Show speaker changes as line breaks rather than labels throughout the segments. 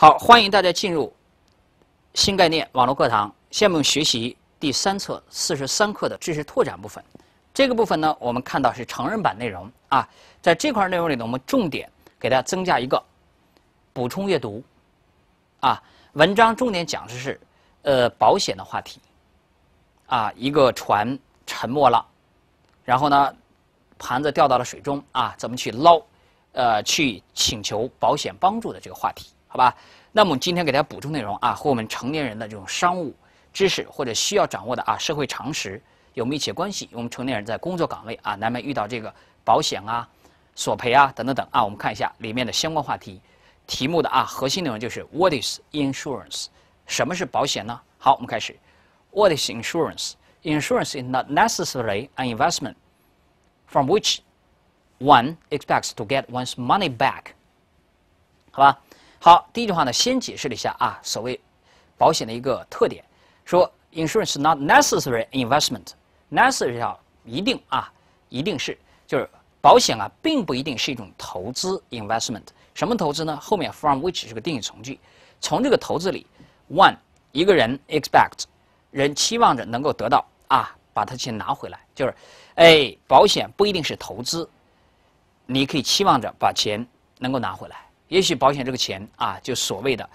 好，欢迎大家进入新概念网络课堂。下面学习第三册四十三课的知识拓展部分。这个部分呢，我们看到是成人版内容啊。在这块内容里呢，我们重点给大家增加一个补充阅读啊。文章重点讲的是呃保险的话题啊，一个船沉没了，然后呢盘子掉到了水中啊，怎么去捞？呃，去请求保险帮助的这个话题。好吧，那么我们今天给大家补充内容啊，和我们成年人的这种商务知识或者需要掌握的啊社会常识有密切关系。我们成年人在工作岗位啊，难免遇到这个保险啊、索赔啊等等等啊。我们看一下里面的相关话题，题目的啊核心内容就是 What is insurance？什么是保险呢？好，我们开始。What is insurance？Insurance is not necessarily an investment from which one expects to get one's money back。好吧。好，第一句话呢，先解释了一下啊，所谓保险的一个特点，说 insurance is not necessary investment，necessary 要一定啊，一定是就是保险啊，并不一定是一种投资 investment，什么投资呢？后面 from which 是个定语从句，从这个投资里，one 一个人 expect 人期望着能够得到啊，把它钱拿回来，就是哎，保险不一定是投资，你可以期望着把钱能够拿回来。也许保险这个钱啊，就所谓的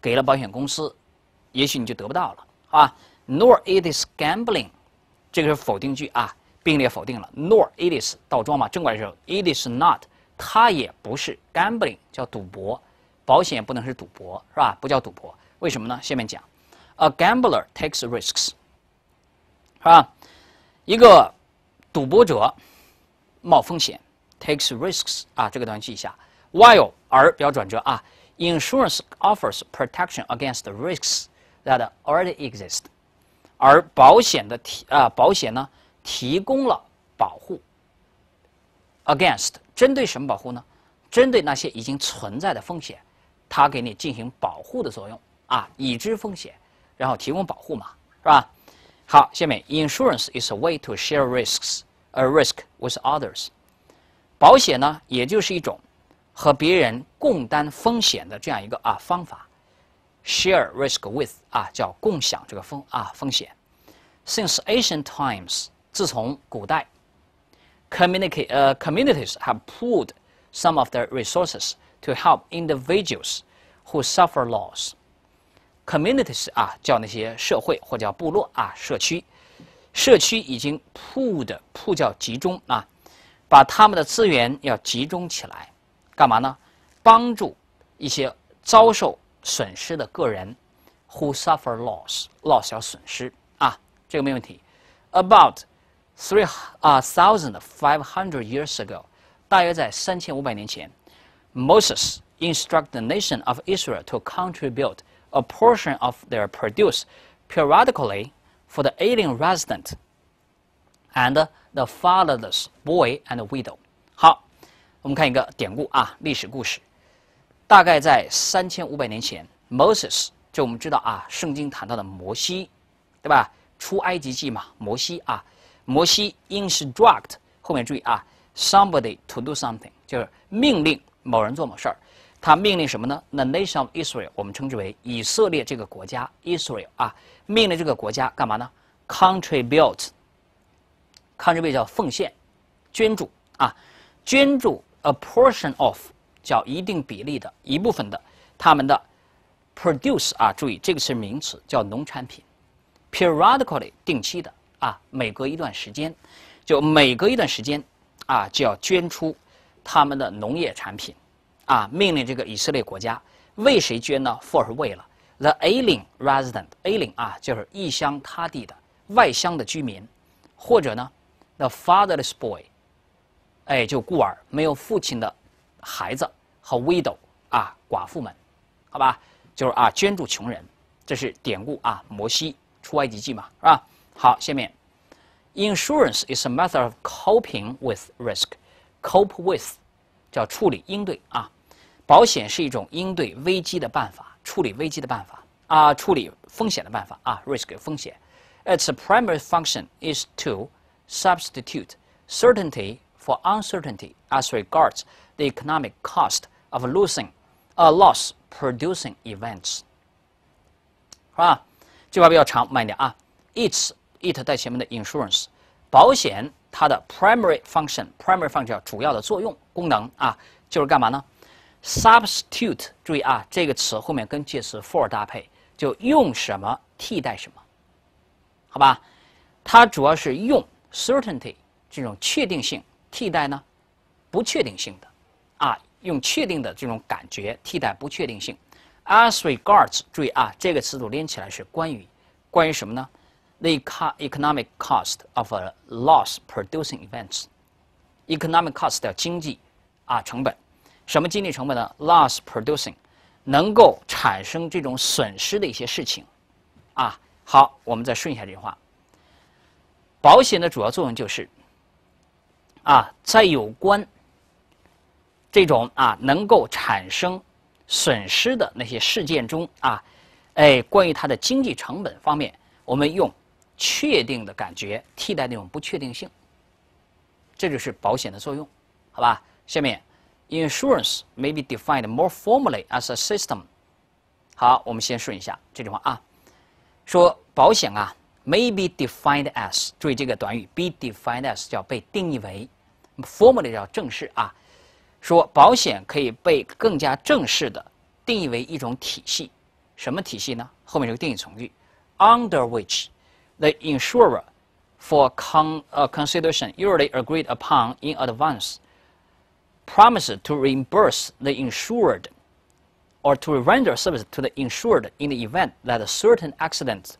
给了保险公司，也许你就得不到了，啊。n o r it is gambling，这个是否定句啊，并列否定了。Nor it is 倒装嘛，正过来时候 it is not，它也不是 gambling，叫赌博。保险不能是赌博，是吧？不叫赌博，为什么呢？下面讲。A gambler takes risks，是吧？一个赌博者冒风险，takes risks 啊，这个东西记一下。While 而表转折啊，insurance offers protection against risks that already exist。而保险的提啊保险呢提供了保护。against 针对什么保护呢？针对那些已经存在的风险，它给你进行保护的作用啊，已知风险，然后提供保护嘛，是吧？好，下面 insurance is a way to share risks a risk with others。保险呢，也就是一种。和别人共担风险的这样一个啊方法，share risk with 啊叫共享这个风啊风险。Since ancient times，自从古代，communities 呃、c o m m uh, n t i have pooled some of their resources to help individuals who suffer loss。communities 啊叫那些社会或叫部落啊社区，社区已经 pool d pool 叫集中啊，把他们的资源要集中起来。干嘛呢？帮助一些遭受损失的个人，who suffer loss loss 叫损失啊，这个没问题。About three 啊 thousand five hundred years ago，大约在三千五百年前，Moses instructed the nation of Israel to contribute a portion of their produce periodically for the alien resident and the fatherless boy and widow。好。我们看一个典故啊，历史故事，大概在三千五百年前，Moses 就我们知道啊，圣经谈到的摩西，对吧？出埃及记嘛，摩西啊，摩西 instruct 后面注意啊，somebody to do something 就是命令某人做某事儿。他命令什么呢？The nation of Israel 我们称之为以色列这个国家 Israel 啊，命令这个国家干嘛呢？Contribute，contribute 叫奉献、捐助啊，捐助。A portion of 叫一定比例的一部分的，他们的 produce 啊，注意这个是名词叫农产品，periodically 定期的啊，每隔一段时间，就每隔一段时间，啊就要捐出他们的农业产品，啊命令这个以色列国家为谁捐呢？For 是为了 the alien resident，alien 啊就是异乡他地的外乡的居民，或者呢 the fatherless boy。哎，就孤儿没有父亲的孩子和 widow 啊，寡妇们，好吧，就是啊，捐助穷人，这是典故啊。摩西出埃及记嘛，是吧？好，下面，insurance is a matter of coping with risk，cope with 叫处理应对啊，保险是一种应对危机的办法，处理危机的办法啊，处理风险的办法啊，risk 风险，its primary function is to substitute certainty。For uncertainty as regards the economic cost of losing a loss-producing events，是吧？这句话比较长，慢一点啊。It's it 在前面的 insurance 保险它的 primary function primary function 主要的作用功能啊，就是干嘛呢？Substitute 注意啊，这个词后面跟介词 for 搭配，就用什么替代什么，好吧？它主要是用 certainty 这种确定性。替代呢，不确定性的，啊，用确定的这种感觉替代不确定性。As regards，注意啊，这个词组连起来是关于，关于什么呢？The economic cost of a loss-producing events. Economic cost 叫经济啊成本，什么经济成本呢？Loss-producing，能够产生这种损失的一些事情，啊，好，我们再顺一下这句话。保险的主要作用就是。啊，在有关这种啊能够产生损失的那些事件中啊，哎，关于它的经济成本方面，我们用确定的感觉替代那种不确定性。这就是保险的作用，好吧？下面，insurance may be defined more formally as a system。好，我们先顺一下这句话啊，说保险啊。may be defined as，注意这个短语 be defined as 叫被定义为，formally Under which the insurer for con consideration usually agreed upon in advance promises to reimburse the insured or to render service to the insured in the event that a certain accident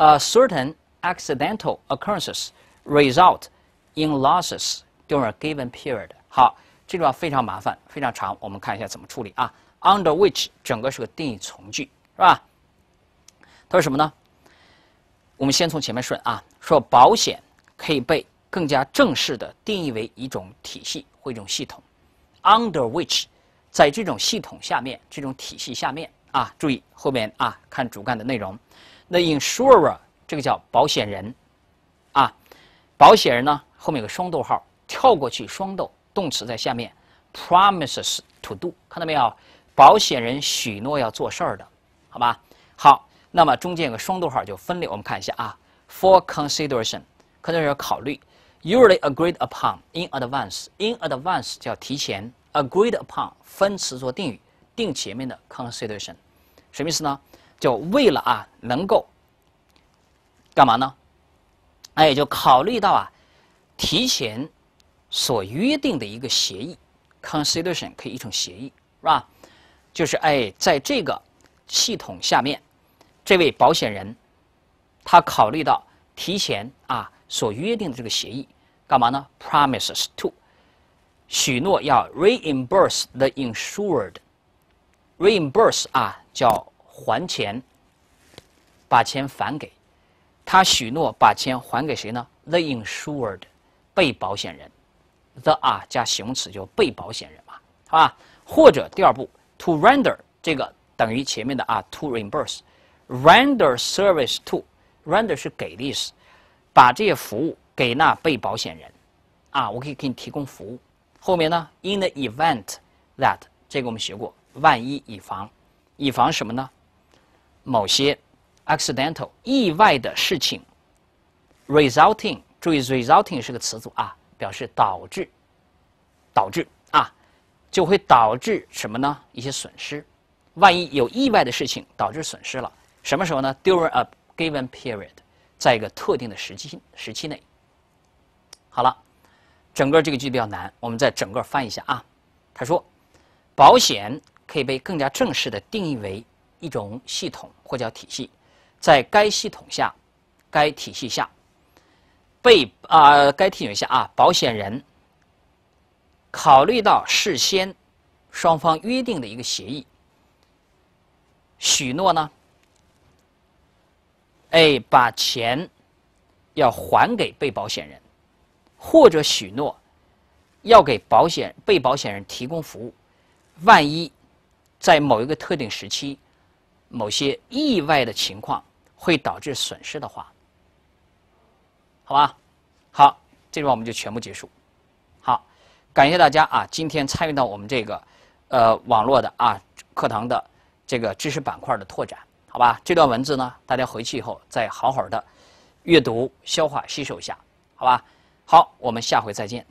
A certain accidental occurrences result in losses during a given period。好，这句话非常麻烦，非常长，我们看一下怎么处理啊。Under which 整个是个定语从句，是吧？它是什么呢？我们先从前面顺啊，说保险可以被更加正式的定义为一种体系或一种系统。Under which，在这种系统下面，这种体系下面啊，注意后面啊，看主干的内容。那 insurer 这个叫保险人，啊，保险人呢后面有个双逗号，跳过去双逗动词在下面 promises to do 看到没有？保险人许诺要做事儿的，好吧？好，那么中间有个双逗号就分类，我们看一下啊，for consideration，consideration 考虑，usually agreed upon in advance，in advance 叫提前，agreed upon 分词做定语，定前面的 consideration，什么意思呢？就为了啊，能够干嘛呢？哎，就考虑到啊，提前所约定的一个协议 （consideration） 可以一种协议是吧？就是哎，在这个系统下面，这位保险人他考虑到提前啊所约定的这个协议干嘛呢？Promises to 许诺要 reimburse the insured，reimburse 啊叫。还钱，把钱返给，他许诺把钱还给谁呢？The insured，被保险人。The 啊加形容词就被保险人嘛，好吧？或者第二步，to render 这个等于前面的啊，to reimburse，render service to，render 是给的意思，把这些服务给那被保险人啊，我可以给你提供服务。后面呢，in the event that 这个我们学过，万一以防，以防什么呢？某些 accidental 意外的事情 resulting 注意 resulting 是个词组啊，表示导致导致啊，就会导致什么呢？一些损失。万一有意外的事情导致损失了，什么时候呢？During a given period，在一个特定的时期时期内。好了，整个这个句比较难，我们再整个翻译一下啊。他说，保险可以被更加正式的定义为。一种系统或叫体系，在该系统下、该体系下，被啊该体系下啊，保险人考虑到事先双方约定的一个协议，许诺呢，哎，把钱要还给被保险人，或者许诺要给保险被保险人提供服务，万一在某一个特定时期。某些意外的情况会导致损失的话，好吧，好，这边我们就全部结束。好，感谢大家啊，今天参与到我们这个呃网络的啊课堂的这个知识板块的拓展，好吧，这段文字呢，大家回去以后再好好的阅读、消化、吸收一下，好吧，好，我们下回再见。